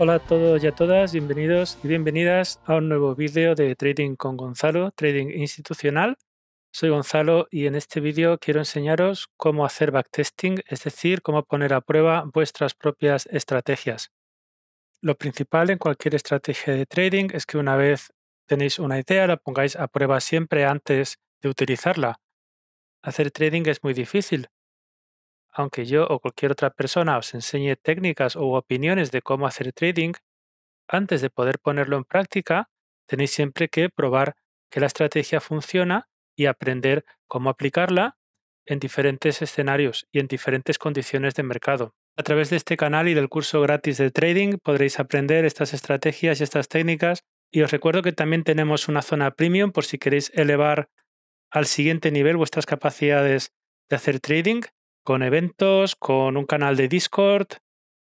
Hola a todos y a todas, bienvenidos y bienvenidas a un nuevo vídeo de Trading con Gonzalo, Trading Institucional. Soy Gonzalo y en este vídeo quiero enseñaros cómo hacer backtesting, es decir, cómo poner a prueba vuestras propias estrategias. Lo principal en cualquier estrategia de trading es que una vez tenéis una idea, la pongáis a prueba siempre antes de utilizarla. Hacer trading es muy difícil, aunque yo o cualquier otra persona os enseñe técnicas o opiniones de cómo hacer trading, antes de poder ponerlo en práctica, tenéis siempre que probar que la estrategia funciona y aprender cómo aplicarla en diferentes escenarios y en diferentes condiciones de mercado. A través de este canal y del curso gratis de trading podréis aprender estas estrategias y estas técnicas y os recuerdo que también tenemos una zona premium por si queréis elevar al siguiente nivel vuestras capacidades de hacer trading con eventos, con un canal de Discord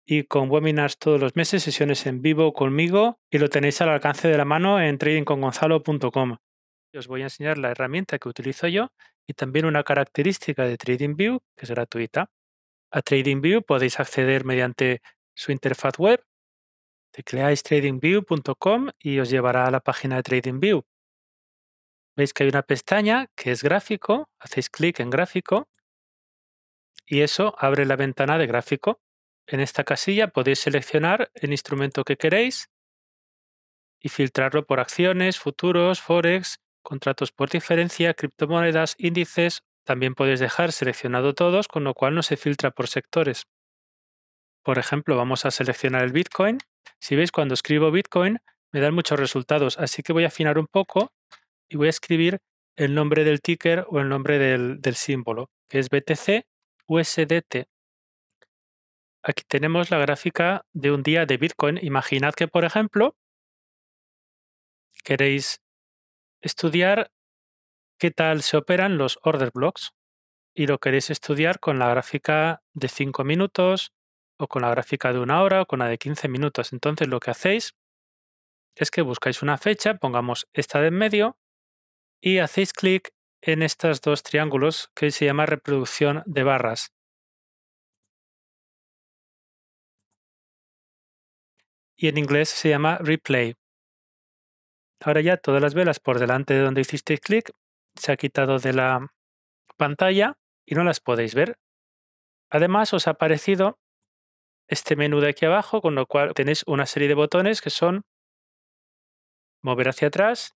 y con webinars todos los meses, sesiones en vivo conmigo y lo tenéis al alcance de la mano en tradingcongonzalo.com. Os voy a enseñar la herramienta que utilizo yo y también una característica de TradingView que es gratuita. A TradingView podéis acceder mediante su interfaz web. Tecleáis tradingview.com y os llevará a la página de TradingView. Veis que hay una pestaña que es gráfico, hacéis clic en gráfico y eso abre la ventana de gráfico. En esta casilla podéis seleccionar el instrumento que queréis y filtrarlo por acciones, futuros, forex, contratos por diferencia, criptomonedas, índices. También podéis dejar seleccionado todos, con lo cual no se filtra por sectores. Por ejemplo, vamos a seleccionar el Bitcoin. Si veis, cuando escribo Bitcoin me dan muchos resultados, así que voy a afinar un poco y voy a escribir el nombre del ticker o el nombre del, símbolo, que es BTC, USDT. Aquí tenemos la gráfica de un día de Bitcoin. Imaginad que, por ejemplo, queréis estudiar qué tal se operan los order blocks y lo queréis estudiar con la gráfica de 5 minutos o con la gráfica de una hora o con la de 15 minutos. Entonces lo que hacéis es que buscáis una fecha, pongamos esta de en medio, y hacéis clic en estos dos triángulos que se llama reproducción de barras. Y en inglés se llama replay. Ahora ya todas las velas por delante de donde hicisteis clic se ha quitado de la pantalla y no las podéis ver. Además os ha aparecido este menú de aquí abajo, con lo cual tenéis una serie de botones que son mover hacia atrás,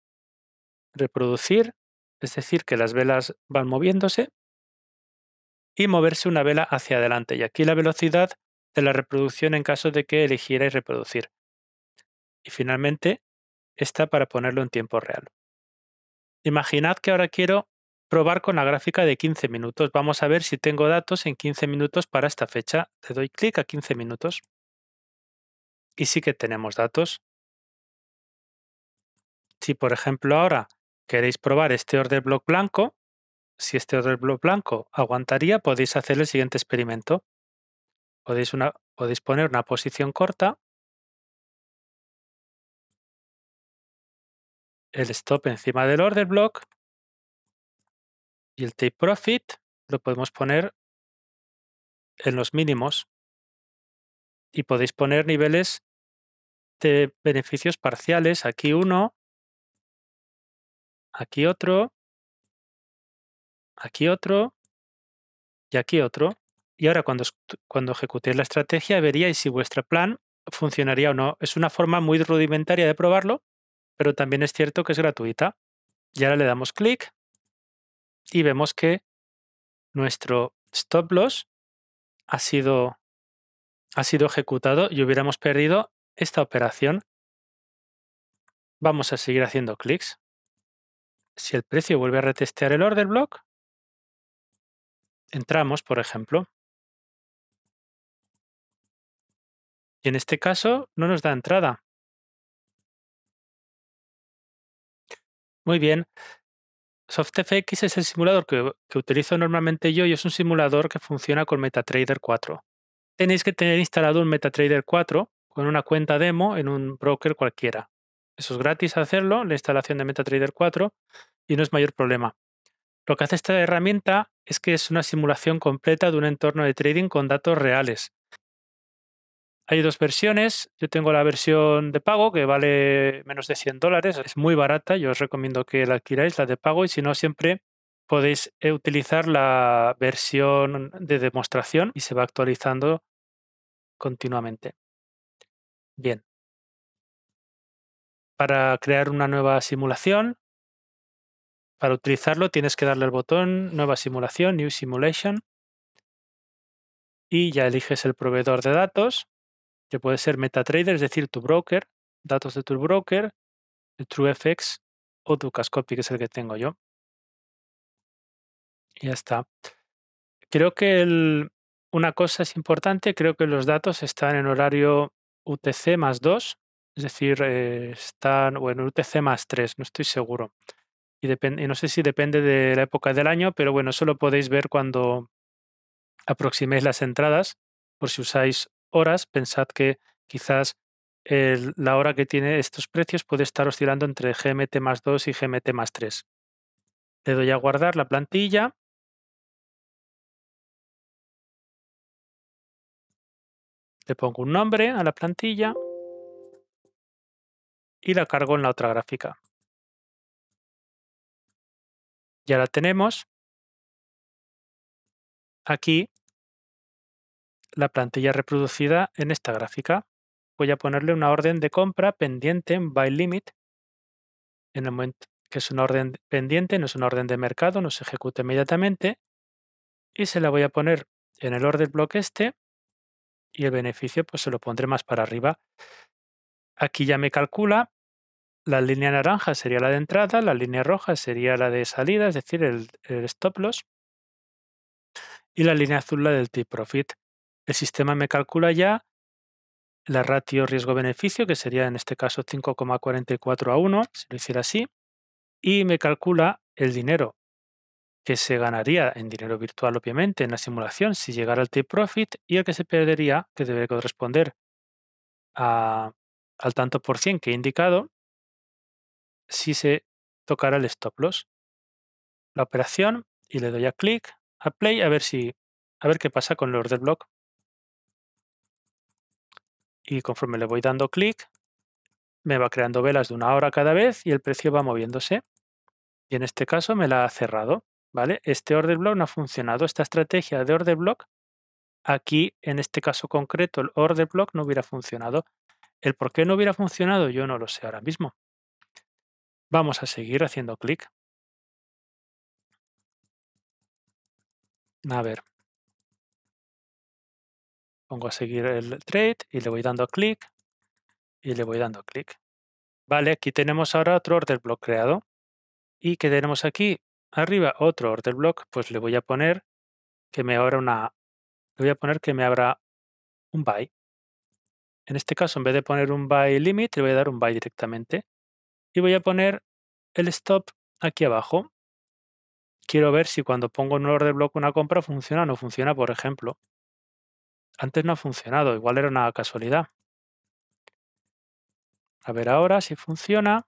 reproducir, es decir, que las velas van moviéndose y moverse una vela hacia adelante. Y aquí la velocidad de la reproducción en caso de que eligierais reproducir. Y finalmente, está para ponerlo en tiempo real. Imaginad que ahora quiero probar con la gráfica de 15 minutos. Vamos a ver si tengo datos en 15 minutos para esta fecha. Le doy clic a 15 minutos. Y sí que tenemos datos. Si por ejemplo ahora queréis probar este order block blanco, si este order block blanco aguantaría, podéis hacer el siguiente experimento. Podéis, poner una posición corta. El stop encima del order block. Y el take profit lo podemos poner en los mínimos. Y podéis poner niveles de beneficios parciales. Aquí uno, aquí otro, aquí otro y aquí otro. Y ahora cuando, cuando ejecutéis la estrategia veríais si vuestro plan funcionaría o no. Es una forma muy rudimentaria de probarlo, pero también es cierto que es gratuita. Y ahora le damos clic y vemos que nuestro stop loss ha sido, ha sido ejecutado y hubiéramos perdido esta operación. Vamos a seguir haciendo clics si el precio vuelve a retestear el order block, entramos, por ejemplo, y en este caso no nos da entrada. Muy bien. SoftFX es el simulador que, que, utilizo normalmente yo y es un simulador que funciona con MetaTrader 4. Tenéis que tener instalado un MetaTrader 4 con una cuenta demo en un broker cualquiera. Eso es gratis hacerlo, la instalación de MetaTrader 4, y no es mayor problema. Lo que hace esta herramienta es que es una simulación completa de un entorno de trading con datos reales. Hay dos versiones. Yo tengo la versión de pago que vale menos de 100 dólares. Es muy barata. Yo os recomiendo que la adquiráis, la de pago. Y si no, siempre podéis eh, utilizar la versión de demostración y se va actualizando continuamente. Bien, para crear una nueva simulación. Para utilizarlo tienes que darle al botón Nueva simulación, New Simulation. Y ya eliges el proveedor de datos, que puede ser MetaTrader, es decir, tu broker, datos de tu broker, TrueFX o tu Cascopy, que es el que tengo yo. Y ya está. Creo que una cosa es importante, creo que los datos están en horario UTC más 2, es decir, eh, están o en UTC más 3, no estoy seguro. Y, no sé si depende de la época del año, pero bueno, eso lo podéis ver cuando aproximéis las entradas. Por si usáis horas, pensad que quizás la hora que tiene estos precios puede estar oscilando entre GMT más 2 y GMT más 3. Le doy a guardar la plantilla. Le pongo un nombre a la plantilla y la cargo en la otra gráfica. Ya la tenemos. Aquí la plantilla reproducida en esta gráfica. Voy a ponerle una orden de compra pendiente en buy limit. En el momento que es una orden pendiente, no es una orden de mercado, no se ejecuta inmediatamente. Y se la voy a poner en el order block este y el beneficio pues se lo pondré más para arriba. Aquí ya me calcula la línea naranja sería la de entrada, la línea roja sería la de salida, es decir, el, stop loss, y la línea azul la del take profit. El sistema me calcula ya la ratio riesgo-beneficio, que sería en este caso 5,44 a 1, si lo hiciera así, y me calcula el dinero que se ganaría en dinero virtual, obviamente, en la simulación, si llegara al take profit, y el que se perdería, que debe corresponder al tanto por cien que he indicado, si se tocará el stop loss. La operación y le doy a clic, a play, a ver si a ver qué pasa con el order block. Y conforme le voy dando clic, me va creando velas de una hora cada vez y el precio va moviéndose. Y en este caso me la ha cerrado, ¿vale? Este order block no ha funcionado. Esta estrategia de order block, aquí en este caso concreto, el order block no hubiera funcionado. El por qué no hubiera funcionado yo no lo sé ahora mismo. Vamos a seguir haciendo clic. A ver. Pongo a seguir el trade y le voy dando clic y le voy dando clic. Vale, aquí tenemos ahora otro order block creado. Y que tenemos aquí arriba otro order block, pues le voy a poner que me abra una. Le voy a poner que me abra un buy. En este caso, en vez de poner un buy limit, le voy a dar un buy directamente y voy a poner el stop aquí abajo. Quiero ver si cuando pongo en un order block una compra funciona o no funciona, por ejemplo. Antes no ha funcionado, igual era una casualidad. A ver ahora si funciona.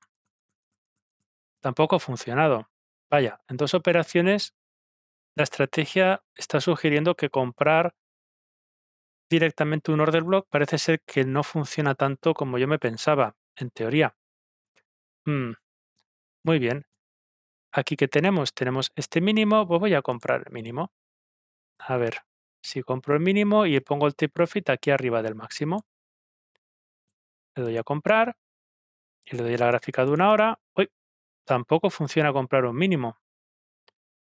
Tampoco ha funcionado. Vaya, en dos operaciones la estrategia está sugiriendo que comprar directamente un order block parece ser que no funciona tanto como yo me pensaba, en teoría. Mm, muy bien. Aquí que tenemos, tenemos este mínimo, pues voy a comprar el mínimo. A ver, si compro el mínimo y pongo el take profit aquí arriba del máximo. Le doy a comprar y le doy la gráfica de una hora. Uy, tampoco funciona comprar un mínimo.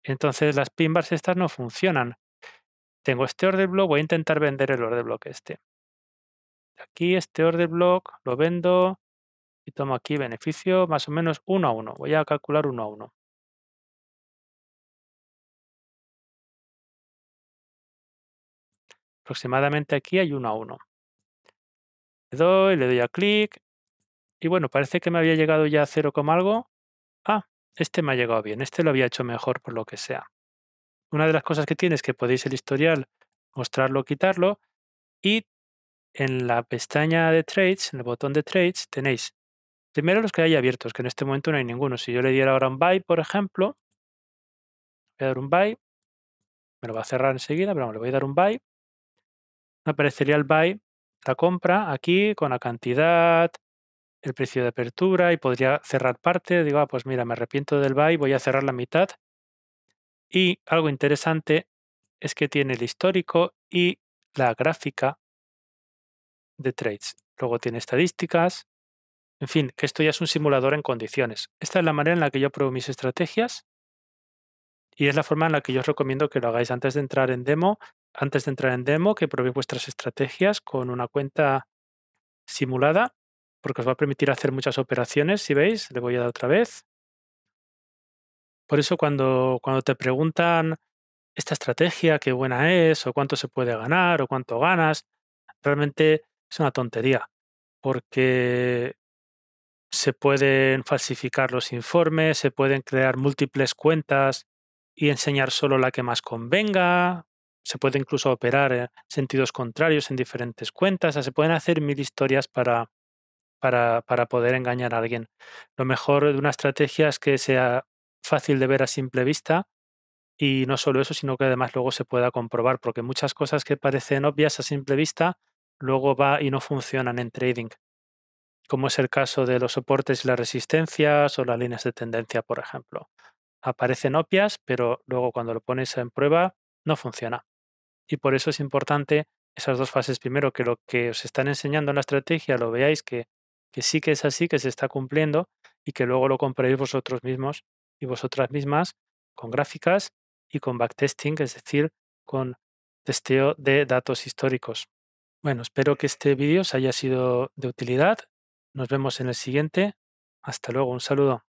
Entonces las pin bars estas no funcionan. Tengo este order block, voy a intentar vender el order block este. Aquí este order block lo vendo, y tomo aquí beneficio más o menos 1 a 1. Voy a calcular 1 a 1. Aproximadamente aquí hay 1 a 1. Le doy, le doy a clic. Y bueno, parece que me había llegado ya a 0, algo. Ah, este me ha llegado bien. Este lo había hecho mejor por lo que sea. Una de las cosas que tienes es que podéis el historial mostrarlo quitarlo. Y en la pestaña de Trades, en el botón de Trades, tenéis Primero los que hay abiertos, que en este momento no hay ninguno. Si yo le diera ahora un buy, por ejemplo, voy a dar un buy, me lo va a cerrar enseguida, pero le voy a dar un buy. Me aparecería el buy, la compra, aquí con la cantidad, el precio de apertura y podría cerrar parte. Digo, ah, pues mira, me arrepiento del buy, voy a cerrar la mitad. Y algo interesante es que tiene el histórico y la gráfica de trades. Luego tiene estadísticas, en fin, que esto ya es un simulador en condiciones. Esta es la manera en la que yo pruebo mis estrategias y es la forma en la que yo os recomiendo que lo hagáis antes de entrar en demo. Antes de entrar en demo, que probéis vuestras estrategias con una cuenta simulada, porque os va a permitir hacer muchas operaciones. Si veis, le voy a dar otra vez. Por eso cuando, cuando te preguntan esta estrategia, qué buena es, o cuánto se puede ganar, o cuánto ganas, realmente es una tontería, porque se pueden falsificar los informes, se pueden crear múltiples cuentas y enseñar solo la que más convenga, se puede incluso operar en sentidos contrarios en diferentes cuentas, o se pueden hacer mil historias para, para, para poder engañar a alguien. Lo mejor de una estrategia es que sea fácil de ver a simple vista y no solo eso, sino que además luego se pueda comprobar, porque muchas cosas que parecen obvias a simple vista luego va y no funcionan en trading como es el caso de los soportes y las resistencias o las líneas de tendencia, por ejemplo. Aparecen opias, pero luego cuando lo pones en prueba no funciona. Y por eso es importante esas dos fases. Primero, que lo que os están enseñando en la estrategia lo veáis que, que sí que es así, que se está cumpliendo y que luego lo compréis vosotros mismos y vosotras mismas con gráficas y con backtesting, es decir, con testeo de datos históricos. Bueno, espero que este vídeo os haya sido de utilidad nos vemos en el siguiente. Hasta luego, un saludo.